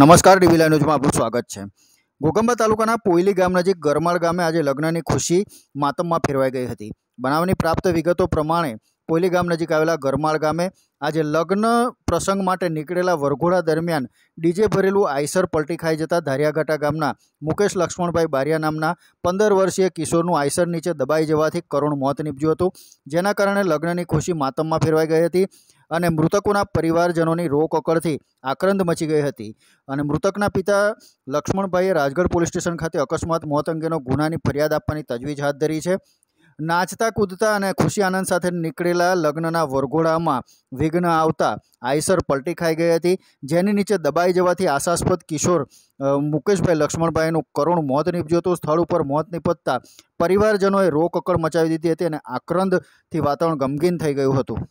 નમસ્કાર ડીવી લાઈવ ન્યૂઝમાં આપનું સ્વાગત છે ગોગંબા તાલુકાના પોયલી ગામ નજીક ગરમાળ ગામે આજે લગ્નની ખુશી માતમમાં ફેરવાઈ ગઈ હતી બનાવની પ્રાપ્ત વિગતો પ્રમાણે કોયલી ગામ નજીક આવેલા ગરમાળ ગામે આજે લગ્ન પ્રસંગ માટે નીકળેલા વરઘોડા દરમિયાન ડીજે ભરેલું આઈસર પલટી ખાઈ જતા ધારિયાઘાટા ગામના મુકેશ લક્ષ્મણભાઈ બારિયા નામના પંદર વર્ષીય કિશોરનું આઈસર નીચે દબાઈ જવાથી કરુણ મોત નીપજ્યું હતું જેના કારણે લગ્નની ખુશી માતમમાં ફેરવાઈ ગઈ હતી અને મૃતકોના પરિવારજનોની રોકકળથી આક્રંદ મચી ગઈ હતી અને મૃતકના પિતા લક્ષ્મણભાઈએ રાજગઢ પોલીસ સ્ટેશન ખાતે અકસ્માત મોત અંગેનો ગુનાની ફરિયાદ આપવાની તજવીજ હાથ ધરી છે નાચતા કૂદતા અને ખુશી આનંદ સાથે નીકળેલા લગ્નના વરઘોડામાં વિઘ્ન આવતા આઈસર પલટી ખાઈ ગઈ હતી જેની નીચે દબાઈ જવાથી આશાસ્પદ કિશોર મુકેશભાઈ લક્ષ્મણભાઈનું કરુણ મોત નીપજ્યું હતું સ્થળ ઉપર મોત નીપજતા પરિવારજનોએ રોકકળ મચાવી દીધી હતી અને આક્રંદથી વાતાવરણ ગમગીન થઈ ગયું હતું